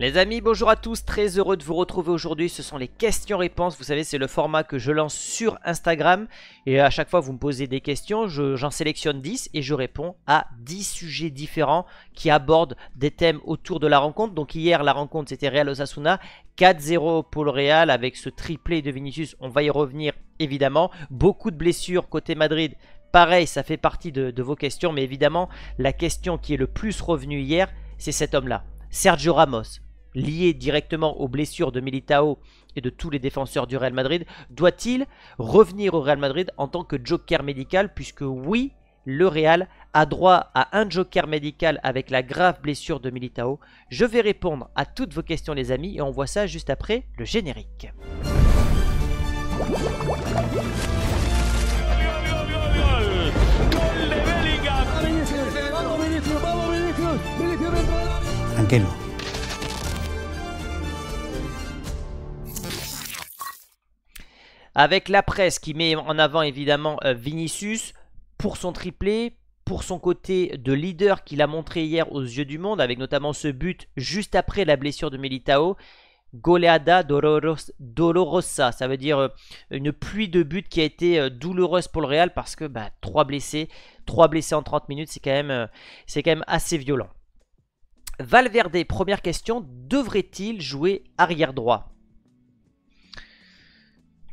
Les amis, bonjour à tous, très heureux de vous retrouver aujourd'hui, ce sont les questions-réponses, vous savez c'est le format que je lance sur Instagram et à chaque fois vous me posez des questions, j'en sélectionne 10 et je réponds à 10 sujets différents qui abordent des thèmes autour de la rencontre, donc hier la rencontre c'était Real Osasuna, 4-0 pour le Real avec ce triplé de Vinicius, on va y revenir évidemment, beaucoup de blessures côté Madrid, pareil ça fait partie de vos questions mais évidemment la question qui est le plus revenue hier c'est cet homme là. Sergio Ramos, lié directement aux blessures de Militao et de tous les défenseurs du Real Madrid, doit-il revenir au Real Madrid en tant que joker médical Puisque oui, le Real a droit à un joker médical avec la grave blessure de Militao. Je vais répondre à toutes vos questions les amis et on voit ça juste après le générique. Tranquilo. Avec la presse qui met en avant évidemment euh, Vinicius pour son triplé, pour son côté de leader qu'il a montré hier aux yeux du monde, avec notamment ce but juste après la blessure de Melitao, Goleada Dolorosa, ça veut dire euh, une pluie de buts qui a été euh, douloureuse pour le Real parce que 3 bah, blessés, blessés en 30 minutes, c'est quand, quand même assez violent. Valverde, première question, devrait-il jouer arrière droit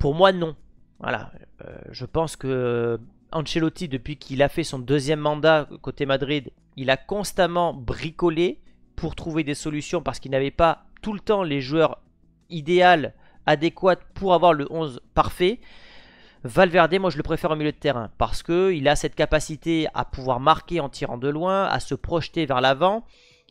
pour moi, non. Voilà. Euh, je pense que Ancelotti, depuis qu'il a fait son deuxième mandat côté Madrid, il a constamment bricolé pour trouver des solutions parce qu'il n'avait pas tout le temps les joueurs idéaux, adéquats pour avoir le 11 parfait. Valverde, moi je le préfère au milieu de terrain parce qu'il a cette capacité à pouvoir marquer en tirant de loin, à se projeter vers l'avant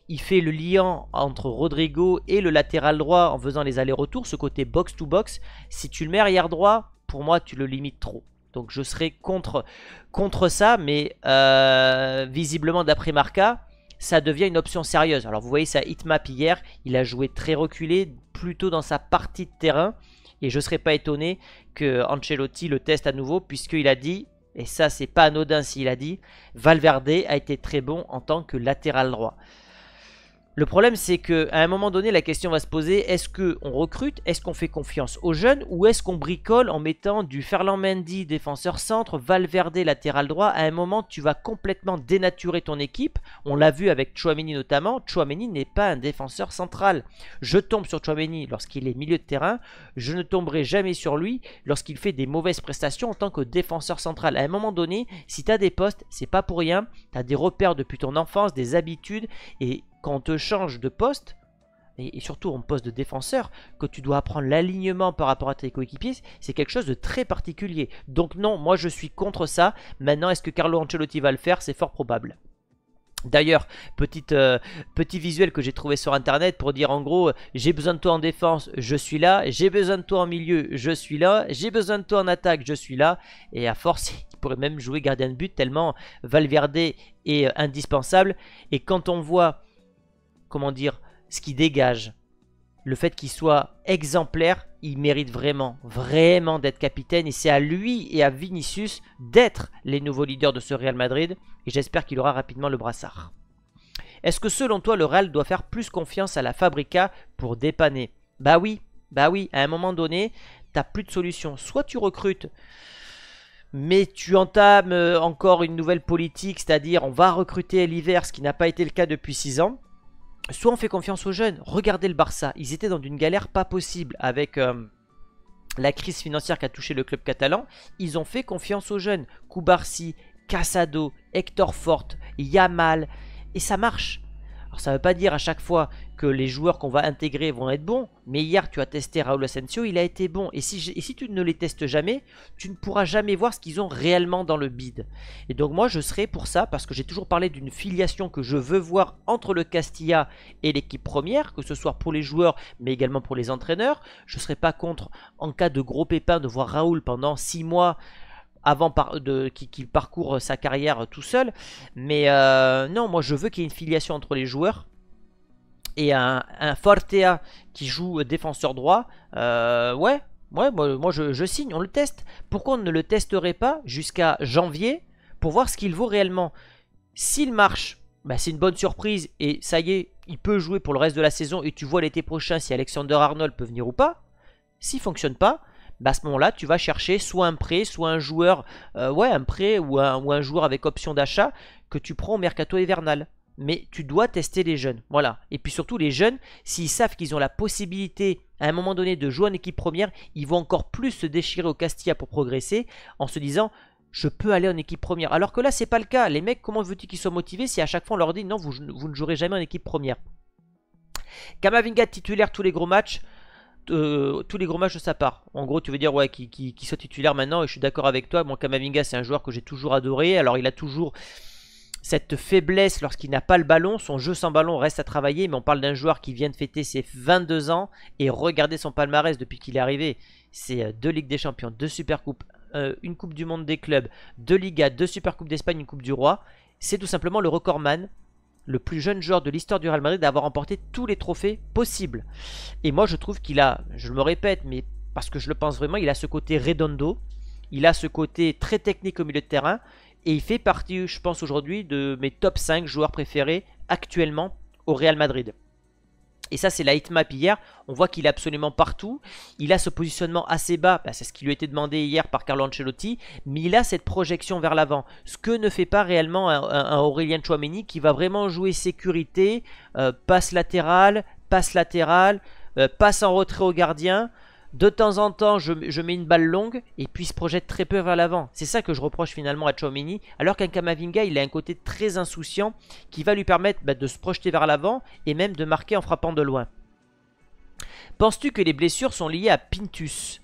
il fait le lien entre Rodrigo et le latéral droit en faisant les allers-retours, ce côté box-to-box. Si tu le mets arrière droit, pour moi, tu le limites trop. Donc je serais contre, contre ça, mais euh, visiblement d'après Marca, ça devient une option sérieuse. Alors vous voyez sa hitmap hier, il a joué très reculé, plutôt dans sa partie de terrain. Et je ne serais pas étonné que Ancelotti le teste à nouveau, puisqu'il a dit, et ça c'est pas anodin s'il a dit, Valverde a été très bon en tant que latéral droit. Le problème, c'est qu'à un moment donné, la question va se poser est-ce qu'on recrute Est-ce qu'on fait confiance aux jeunes Ou est-ce qu'on bricole en mettant du Ferland Mendy défenseur centre, Valverde latéral droit À un moment, tu vas complètement dénaturer ton équipe. On l'a vu avec Chouameni notamment. Chouameni n'est pas un défenseur central. Je tombe sur Chouameni lorsqu'il est milieu de terrain. Je ne tomberai jamais sur lui lorsqu'il fait des mauvaises prestations en tant que défenseur central. À un moment donné, si tu as des postes, c'est pas pour rien. Tu as des repères depuis ton enfance, des habitudes. Et quand on te change de poste, et, surtout en poste de défenseur, que tu dois apprendre l'alignement par rapport à tes coéquipiers, c'est quelque chose de très particulier. Donc non, moi je suis contre ça. Maintenant, est-ce que Carlo Ancelotti va le faire C'est fort probable. D'ailleurs, euh, petit visuel que j'ai trouvé sur internet pour dire en gros, j'ai besoin de toi en défense, je suis là, j'ai besoin de toi en milieu, je suis là, j'ai besoin de toi en attaque, je suis là, et à force, il pourrait même jouer gardien de but tellement Valverde est euh, indispensable. Et quand on voit comment dire, ce qui dégage, le fait qu'il soit exemplaire, il mérite vraiment, vraiment d'être capitaine. Et c'est à lui et à Vinicius d'être les nouveaux leaders de ce Real Madrid. Et j'espère qu'il aura rapidement le brassard. Est-ce que selon toi, le Real doit faire plus confiance à la Fabrica pour dépanner Bah oui, bah oui, à un moment donné, t'as plus de solution. Soit tu recrutes, mais tu entames euh, encore une nouvelle politique, c'est-à-dire on va recruter l'hiver, ce qui n'a pas été le cas depuis 6 ans soit on fait confiance aux jeunes. Regardez le Barça, ils étaient dans une galère pas possible avec euh, la crise financière qui a touché le club catalan. Ils ont fait confiance aux jeunes. Koubarsi, Casado, Hector Fort Yamal, et ça marche. Alors ça ne veut pas dire à chaque fois que les joueurs qu'on va intégrer vont être bons, mais hier tu as testé Raoul Asensio, il a été bon. Et si, tu ne les testes jamais, tu ne pourras jamais voir ce qu'ils ont réellement dans le bid. Et donc moi je serai pour ça, parce que j'ai toujours parlé d'une filiation que je veux voir entre le Castilla et l'équipe première, que ce soit pour les joueurs, mais également pour les entraîneurs. Je ne serai pas contre, en cas de gros pépin, de voir Raoul pendant 6 mois avant par de, qui, parcourt euh, sa carrière euh, tout seul. Mais euh, non, moi je veux qu'il y ait une filiation entre les joueurs. Et un, Fortea qui joue défenseur droit, ouais, moi, je, signe, on le teste. Pourquoi on ne le testerait pas jusqu'à janvier pour voir ce qu'il vaut réellement S'il marche, bah, c'est une bonne surprise et ça y est, il peut jouer pour le reste de la saison et tu vois l'été prochain si Alexander Arnold peut venir ou pas. S'il fonctionne pas, bah, à ce moment-là, tu vas chercher soit un prêt, soit un joueur, euh, ouais, un prêt ou un, joueur avec option d'achat que tu prends au mercato hivernal. Mais tu dois tester les jeunes. Voilà. Et puis surtout, les jeunes, s'ils savent qu'ils ont la possibilité à un moment donné de jouer en équipe première, ils vont encore plus se déchirer au Castilla pour progresser en se disant je peux aller en équipe première. Alors que là, c'est pas le cas. Les mecs, comment veux-tu qu'ils soient motivés si à chaque fois on leur dit non, vous, vous ne jouerez jamais en équipe première Kamavinga titulaire tous les gros matchs. Euh, tous les gros matchs de sa part. En gros, tu veux dire, ouais, qui, soit titulaire maintenant, et je suis d'accord avec toi. Bon, Kamavinga, c'est un joueur que j'ai toujours adoré. Alors, il a toujours cette faiblesse lorsqu'il n'a pas le ballon. Son jeu sans ballon reste à travailler, mais on parle d'un joueur qui vient de fêter ses 22 ans et regardez son palmarès depuis qu'il est arrivé. C'est euh, deux Ligues des Champions, deux Supercoupes, euh, une Coupe du Monde des clubs, deux Ligas, deux Supercoupes d'Espagne, une Coupe du Roi. C'est tout simplement le recordman le plus jeune joueur de l'histoire du Real Madrid d'avoir emporté remporté tous les trophées possibles. Et moi je trouve qu'il a, je me répète, mais parce que je le pense vraiment, il a ce côté redondo, il a ce côté très technique au milieu de terrain, et il fait partie, je pense aujourd'hui, de mes top 5 joueurs préférés actuellement au Real Madrid. Et ça, c'est la hitmap hier. On voit qu'il est absolument partout. Il a ce positionnement assez bas. Bah, c'est ce qui lui était demandé hier par Carlo Ancelotti. Mais il a cette projection vers l'avant. Ce que ne fait pas réellement un, Aurélien Chouameni qui va vraiment jouer sécurité, euh, passe latérale, passe latérale, euh, passe en retrait au gardien de temps en temps, je, mets une balle longue et puis se projette très peu vers l'avant. C'est ça que je reproche finalement à Chomini, alors qu'un Kamavinga, il a un côté très insouciant qui va lui permettre bah, de se projeter vers l'avant et même de marquer en frappant de loin. Penses-tu que les blessures sont liées à Pintus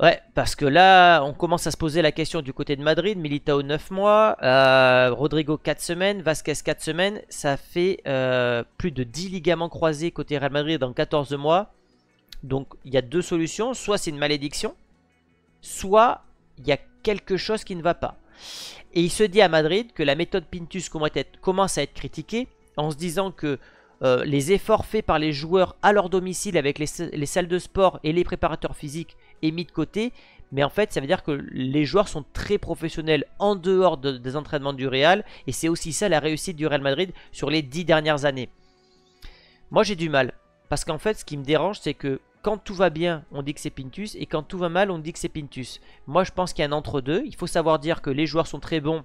Ouais, parce que là, on commence à se poser la question du côté de Madrid. Militao 9 mois, euh, Rodrigo 4 semaines, Vasquez 4 semaines. Ça fait euh, plus de 10 ligaments croisés côté Real Madrid dans 14 mois. Donc il y a deux solutions, soit c'est une malédiction, soit il y a quelque chose qui ne va pas. Et il se dit à Madrid que la méthode Pintus commence à être critiquée en se disant que euh, les efforts faits par les joueurs à leur domicile avec les, salles de sport et les préparateurs physiques est mis de côté. Mais en fait, ça veut dire que les joueurs sont très professionnels en dehors des entraînements du Real. Et c'est aussi ça la réussite du Real Madrid sur les dix dernières années. Moi, j'ai du mal. Parce qu'en fait, ce qui me dérange, c'est que quand tout va bien, on dit que c'est Pintus, et quand tout va mal, on dit que c'est Pintus. Moi, je pense qu'il y a un entre-deux. Il faut savoir dire que les joueurs sont très bons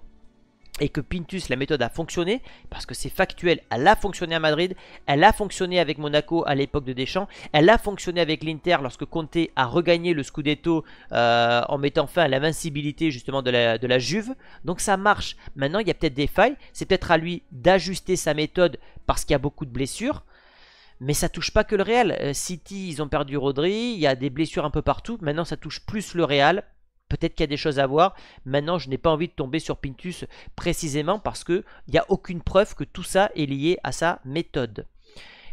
et que Pintus, la méthode a fonctionné, parce que c'est factuel, elle a fonctionné à Madrid, elle a fonctionné avec Monaco à l'époque de Deschamps, elle a fonctionné avec l'Inter lorsque Conte a regagné le Scudetto euh, en mettant fin à l'invincibilité justement de la, de la Juve, donc ça marche. Maintenant, il y a peut-être des failles, c'est peut-être à lui d'ajuster sa méthode parce qu'il y a beaucoup de blessures, mais ça touche pas que le Real. Euh, City, ils ont perdu Rodri, il y a des blessures un peu partout. Maintenant, ça touche plus le Real. Peut-être qu'il y a des choses à voir. Maintenant, je n'ai pas envie de tomber sur Pintus précisément parce qu'il n'y a aucune preuve que tout ça est lié à sa méthode.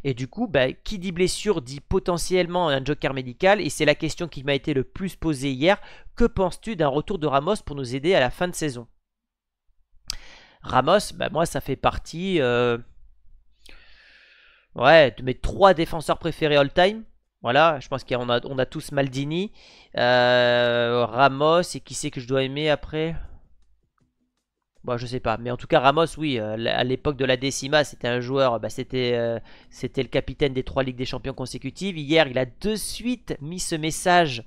Et du coup, bah, qui dit blessure dit potentiellement un joker médical. Et c'est la question qui m'a été le plus posée hier. Que penses-tu d'un retour de Ramos pour nous aider à la fin de saison Ramos, bah, moi, ça fait partie... Euh, Ouais, mes trois défenseurs préférés all-time. Voilà, je pense qu'on a, on a tous Maldini, euh, Ramos, et qui c'est que je dois aimer après Bon, bah, je sais pas. Mais en tout cas, Ramos, oui, euh, à l'époque de la décima, c'était un joueur, bah, euh, c'était, le capitaine des trois Ligues des Champions consécutives. Hier, il a de suite mis ce message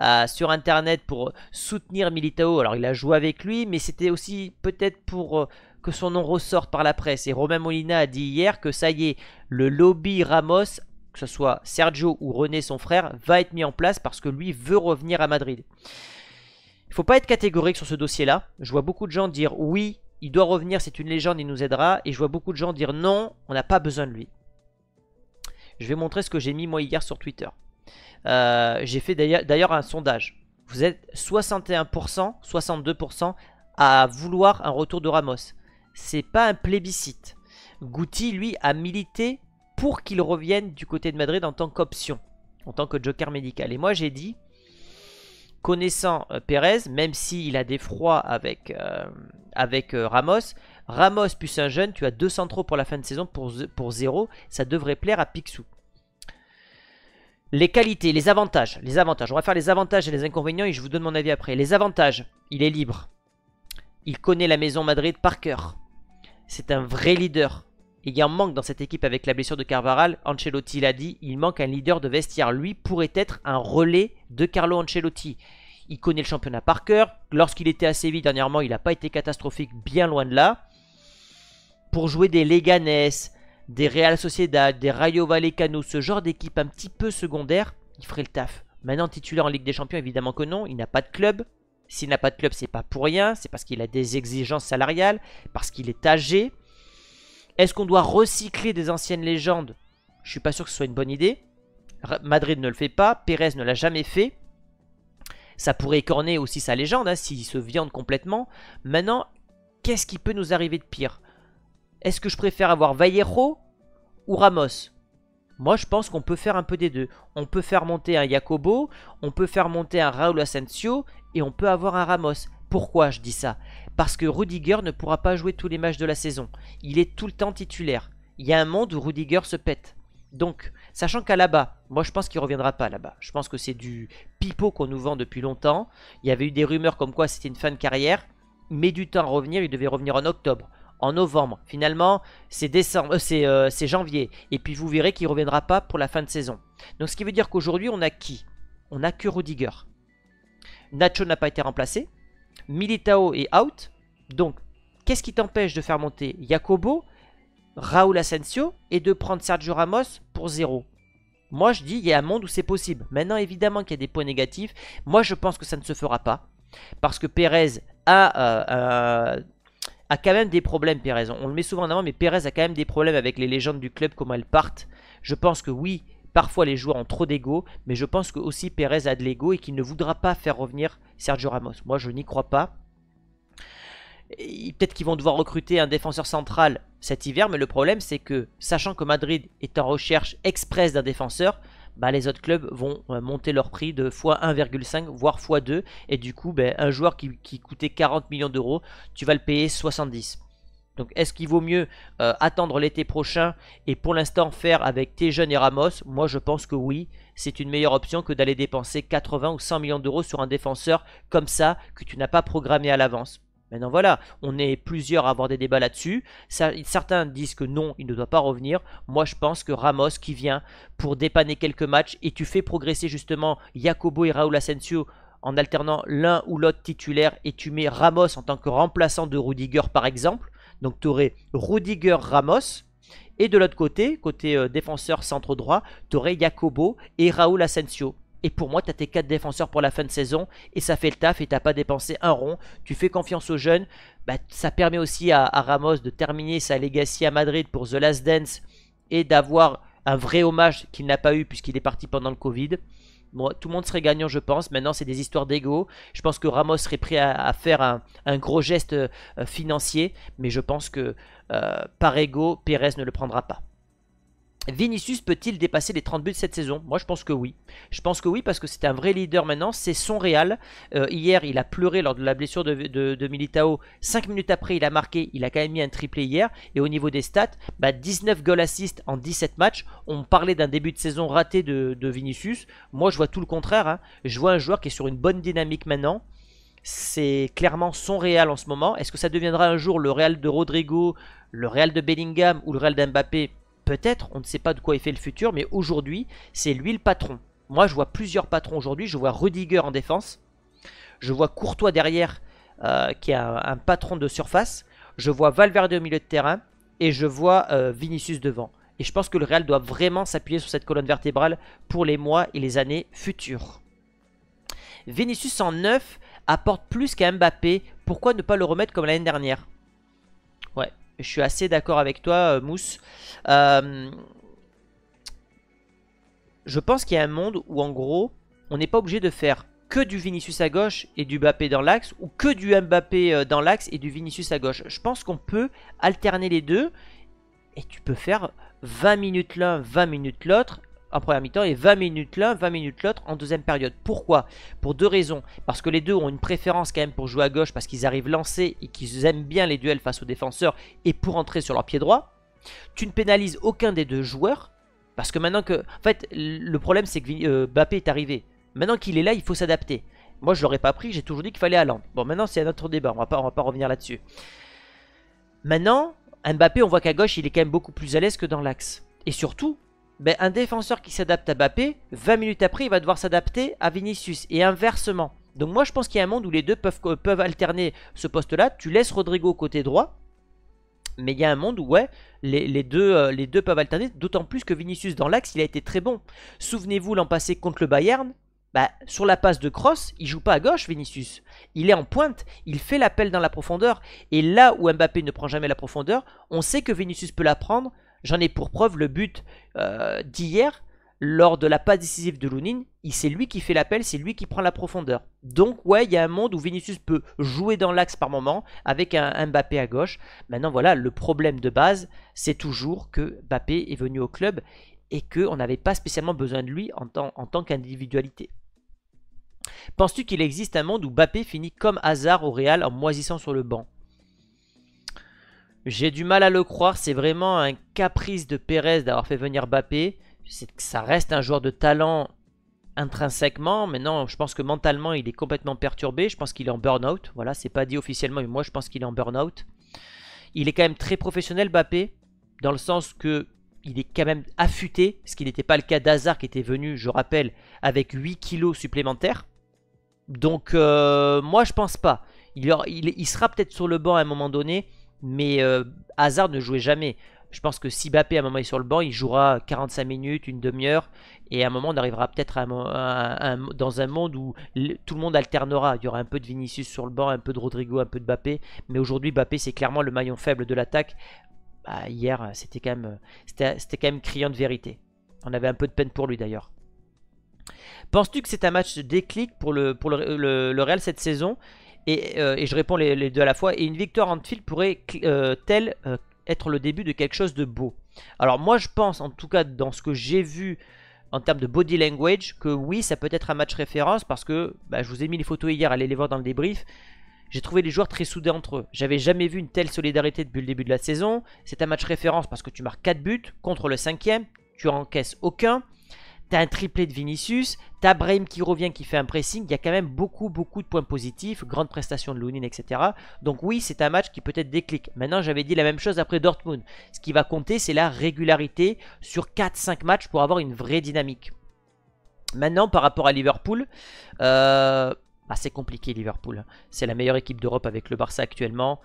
euh, sur Internet pour soutenir Militao. Alors, il a joué avec lui, mais c'était aussi peut-être pour... que son nom ressorte par la presse. Et Romain Molina a dit hier que ça y est, le lobby Ramos, que ce soit Sergio ou René son frère, va être mis en place parce que lui veut revenir à Madrid. Il faut pas être catégorique sur ce dossier-là. Je vois beaucoup de gens dire oui, il doit revenir, c'est une légende, il nous aidera. Et je vois beaucoup de gens dire non, on n'a pas besoin de lui. Je vais montrer ce que j'ai mis moi hier sur Twitter. Euh, j'ai fait d'ailleurs un sondage. Vous êtes 61%, 62% à vouloir un retour de Ramos. C'est pas un plébiscite. Guti, lui, a milité pour qu'il revienne du côté de Madrid en tant qu'option, en tant que joker médical. Et moi, j'ai dit, connaissant euh, Pérez, Perez, même s'il a des froids avec, euh, avec euh, Ramos, Ramos plus un jeune, tu as 200 trop pour la fin de saison pour, pour 0, ça devrait plaire à Picsou. Les qualités, les avantages, les avantages. On va faire les avantages et les inconvénients et je vous donne mon avis après. Les avantages, il est libre. Il connaît la maison Madrid par cœur. C'est un vrai leader. Et il y en manque dans cette équipe avec la blessure de Carvaral. Ancelotti l'a dit, il manque un leader de vestiaire. Lui pourrait être un relais de Carlo Ancelotti. Il connaît le championnat par cœur. Lorsqu'il était à Séville dernièrement, il n'a pas été catastrophique, bien loin de là. Pour jouer des Leganes, des Real Sociedad, des Rayo Vallecano, ce genre d'équipe un petit peu secondaire, il ferait le taf. Maintenant titulaire en Ligue des Champions, évidemment que non, il n'a pas de club. S'il n'a pas de club, c'est pas pour rien, c'est parce qu'il a des exigences salariales, parce qu'il est âgé, est-ce qu'on doit recycler des anciennes légendes Je suis pas sûr que ce soit une bonne idée. Madrid ne le fait pas, Pérez ne l'a jamais fait. Ça pourrait écorner aussi sa légende hein, s'il se viande complètement. Maintenant, qu'est-ce qui peut nous arriver de pire Est-ce que je préfère avoir Vallejo ou Ramos moi, je pense qu'on peut faire un peu des deux. On peut faire monter un Jacobo, on peut faire monter un Raúl Asensio et on peut avoir un Ramos. Pourquoi je dis ça Parce que Rudiger ne pourra pas jouer tous les matchs de la saison. Il est tout le temps titulaire. Il y a un monde où Rudiger se pète. Donc, sachant qu'à là-bas, moi je pense qu'il reviendra pas là-bas. Je pense que c'est du pipeau qu'on nous vend depuis longtemps. Il y avait eu des rumeurs comme quoi c'était une fin de carrière. Mais du temps à revenir, il devait revenir en octobre, en novembre. Finalement, c'est décembre, euh, euh, c'est janvier. Et puis vous verrez qu'il reviendra pas pour la fin de saison. Donc ce qui veut dire qu'aujourd'hui, on a qui On a que Rudiger. Nacho n'a pas été remplacé, Militao est out. Donc, qu'est-ce qui t'empêche de faire monter Jacobo, Raul Asensio et de prendre Sergio Ramos pour zéro Moi, je dis, il y a un monde où c'est possible. Maintenant, évidemment qu'il y a des points négatifs. Moi, je pense que ça ne se fera pas. Parce que Pérez a... Euh, euh, a quand même des problèmes, Pérez. On le met souvent en avant, mais Pérez a quand même des problèmes avec les légendes du club, comment elles partent. Je pense que oui, Parfois les joueurs ont trop d'ego, mais je pense que aussi Perez a de l'ego et qu'il ne voudra pas faire revenir Sergio Ramos. Moi je n'y crois pas. Peut-être qu'ils vont devoir recruter un défenseur central cet hiver, mais le problème c'est que, sachant que Madrid est en recherche express d'un défenseur, bah, les autres clubs vont euh, monter leur prix de x1,5 voire x2 et du coup ben, un joueur qui, qui coûtait 40 millions d'euros tu vas le payer 70 donc est-ce qu'il vaut mieux euh, attendre l'été prochain et pour l'instant faire avec tes et Ramos Moi je pense que oui, c'est une meilleure option que d'aller dépenser 80 ou 100 millions d'euros sur un défenseur comme ça que tu n'as pas programmé à l'avance. Maintenant voilà, on est plusieurs à avoir des débats là-dessus. Certains disent que non, il ne doit pas revenir. Moi je pense que Ramos qui vient pour dépanner quelques matchs et tu fais progresser justement Jacobo et Raúl Asensio en alternant l'un ou l'autre titulaire et tu mets Ramos en tant que remplaçant de Rudiger par exemple donc tu aurais Rudiger Ramos. Et de l'autre côté, côté euh, défenseur centre droit, tu aurais Jacobo et Raúl Asensio. Et pour moi, tu as tes 4 défenseurs pour la fin de saison et ça fait le taf et t'as pas dépensé un rond. Tu fais confiance aux jeunes. Bah, ça permet aussi à, Ramos de terminer sa legacy à Madrid pour The Last Dance et d'avoir un vrai hommage qu'il n'a pas eu puisqu'il est parti pendant le Covid tout le monde serait gagnant, je pense. Maintenant, c'est des histoires d'ego. Je pense que Ramos serait prêt à, faire un, gros geste euh, financier, mais je pense que euh, par ego, Pérez ne le prendra pas. Vinicius peut-il dépasser les 30 buts cette saison Moi je pense que oui. Je pense que oui parce que c'est un vrai leader maintenant, c'est son Real. Euh, hier il a pleuré lors de la blessure de, Militao, 5 minutes après il a marqué, il a quand même mis un triplé hier. Et au niveau des stats, 19 bah, goals assists en 17 matchs. On parlait d'un début de saison raté de, Vinicius. Moi je vois tout le contraire, hein. je vois un joueur qui est sur une bonne dynamique maintenant c'est clairement son Real en ce moment. Est-ce que ça deviendra un jour le Real de Rodrigo, le Real de Bellingham ou le Real d'Mbappé Peut-être, on ne sait pas de quoi est fait le futur, mais aujourd'hui, c'est lui le patron. Moi, je vois plusieurs patrons aujourd'hui. Je vois Rudiger en défense. Je vois Courtois derrière, euh, qui est un, patron de surface. Je vois Valverde au milieu de terrain. Et je vois euh, Vinicius devant. Et je pense que le Real doit vraiment s'appuyer sur cette colonne vertébrale pour les mois et les années futures. Vinicius en 9 apporte plus qu'à Mbappé. Pourquoi ne pas le remettre comme l'année dernière je suis assez d'accord avec toi, euh, Mousse. Euh, je pense qu'il y a un monde où, en gros, on n'est pas obligé de faire que du Vinicius à gauche et du Mbappé dans l'axe, ou que du Mbappé euh, dans l'axe et du Vinicius à gauche. Je pense qu'on peut alterner les deux, et tu peux faire 20 minutes l'un, 20 minutes l'autre, en première mi-temps et 20 minutes l'un, 20 minutes l'autre en deuxième période. Pourquoi Pour deux raisons. Parce que les deux ont une préférence quand même pour jouer à gauche parce qu'ils arrivent lancés et qu'ils aiment bien les duels face aux défenseurs et pour entrer sur leur pied droit. Tu ne pénalises aucun des deux joueurs parce que maintenant que... En fait, le problème c'est que euh, Mbappé est arrivé. Maintenant qu'il est là, il faut s'adapter. Moi, je l'aurais pas pris, j'ai toujours dit qu'il fallait aller. Bon, maintenant, c'est un autre débat, on va pas, on va pas revenir là-dessus. Maintenant, Mbappé, on voit qu'à gauche, il est quand même beaucoup plus à l'aise que dans l'axe. Et surtout, ben, un défenseur qui s'adapte à Bappé, 20 minutes après, il va devoir s'adapter à Vinicius et inversement. Donc moi, je pense qu'il y a un monde où les deux peuvent, alterner ce poste-là. Tu laisses Rodrigo côté droit, mais il y a un monde où ouais, euh, les, deux, peuvent alterner, d'autant plus que Vinicius dans l'axe, il a été très bon. Souvenez-vous l'an passé contre le Bayern, bah, sur la passe de cross, il joue pas à gauche Vinicius. Il est en pointe, il fait l'appel dans la profondeur, et là où Mbappé ne prend jamais la profondeur, on sait que Vinicius peut la prendre J'en ai pour preuve le but euh, d'hier, lors de la passe décisive de Lunin, c'est lui qui fait l'appel, c'est lui qui prend la profondeur. Donc ouais, il y a un monde où Vinicius peut jouer dans l'axe par moment avec un, Mbappé à gauche. Maintenant voilà, le problème de base, c'est toujours que Mbappé est venu au club et qu'on n'avait pas spécialement besoin de lui en tant, qu'individualité. Penses-tu qu'il existe un monde où Mbappé finit comme hasard au Real en moisissant sur le banc j'ai du mal à le croire, c'est vraiment un caprice de Pérez d'avoir fait venir Bappé. Ça reste un joueur de talent intrinsèquement. Mais non, je pense que mentalement, il est complètement perturbé. Je pense qu'il est en burn-out. Voilà, c'est pas dit officiellement, mais moi, je pense qu'il est en burn-out. Il est quand même très professionnel, Bappé, dans le sens que il est quand même affûté, ce qui n'était pas le cas d'Hazard qui était venu, je rappelle, avec 8 kilos supplémentaires. Donc, euh, moi, je pense pas. Il, il, il sera peut-être sur le banc à un moment donné, mais hasard, euh, Hazard ne jouait jamais. Je pense que si Bappé à un moment est sur le banc, il jouera 45 minutes, une demi-heure, et à un moment on arrivera peut-être dans un monde où tout le monde alternera. Il y aura un peu de Vinicius sur le banc, un peu de Rodrigo, un peu de Bappé, mais aujourd'hui Bappé c'est clairement le maillon faible de l'attaque. Bah, hier c'était quand même c'était quand même criant de vérité. On avait un peu de peine pour lui d'ailleurs. Penses-tu que c'est un match de déclic pour le, pour le Real cette saison euh, et, je réponds les, deux à la fois. Et une victoire en Anfield pourrait-elle euh, euh, être le début de quelque chose de beau Alors moi je pense, en tout cas dans ce que j'ai vu en termes de body language, que oui ça peut être un match référence parce que bah, je vous ai mis les photos hier, allez les voir dans le débrief. J'ai trouvé les joueurs très soudés entre eux. J'avais jamais vu une telle solidarité depuis le début de la saison. C'est un match référence parce que tu marques 4 buts contre le 5ème, tu encaisses aucun. T'as un triplé de Vinicius, t'as Brahim qui revient, qui fait un pressing. Il y a quand même beaucoup, beaucoup de points positifs. Grande prestation de Lounin, etc. Donc oui, c'est un match qui peut-être déclic. Maintenant, j'avais dit la même chose après Dortmund. Ce qui va compter, c'est la régularité sur 4-5 matchs pour avoir une vraie dynamique. Maintenant, par rapport à Liverpool, euh, bah, c'est compliqué Liverpool. C'est la meilleure équipe d'Europe avec le Barça actuellement.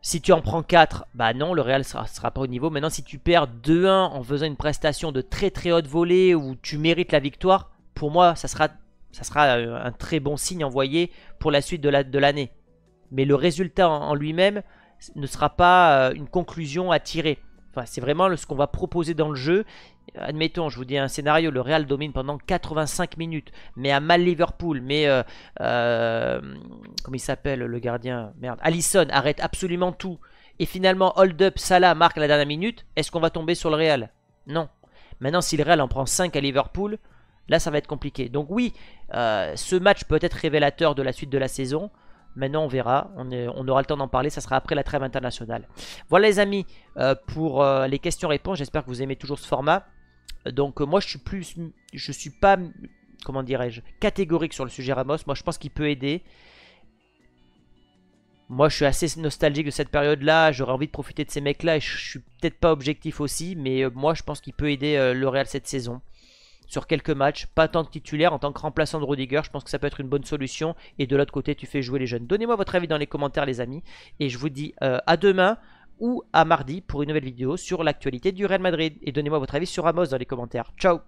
Si tu en prends 4, bah non, le Real ne sera, pas au niveau. Maintenant, si tu perds 2-1 en faisant une prestation de très très haute volée où tu mérites la victoire, pour moi, ça sera, ça sera euh, un très bon signe envoyé pour la suite de l'année. mais le résultat en, lui-même ne sera pas euh, une conclusion à tirer. Enfin, c'est vraiment ce qu'on va proposer dans le jeu admettons, je vous dis un scénario, le Real domine pendant 85 minutes, mais à mal Liverpool, mais euh, euh comment il s'appelle le gardien Merde, Allison arrête absolument tout. Et finalement, hold up, Salah marque la dernière minute. Est-ce qu'on va tomber sur le Real Non. Maintenant, si le Real en prend 5 à Liverpool, là, ça va être compliqué. Donc oui, euh, ce match peut être révélateur de la suite de la saison. Maintenant, on verra. On, aura le temps d'en parler. Ça sera après la trêve internationale. Voilà, les amis, euh, pour les questions-réponses. J'espère que vous aimez toujours ce format. Donc euh, moi je suis plus, je suis pas, comment dirais-je, catégorique sur le sujet Ramos. Moi je pense qu'il peut aider. Moi je suis assez nostalgique de cette période-là, j'aurais envie de profiter de ces mecs-là et je suis peut-être pas objectif aussi, mais euh, moi je pense qu'il peut aider euh, le Real cette saison sur quelques matchs, pas tant que titulaire, en tant que remplaçant de Rodiger, je pense que ça peut être une bonne solution. Et de l'autre côté, tu fais jouer les jeunes. Donnez-moi votre avis dans les commentaires, les amis. Et je vous dis à demain ou à mardi pour une nouvelle vidéo sur l'actualité du Real Madrid. Et donnez-moi votre avis sur Ramos dans les commentaires. Ciao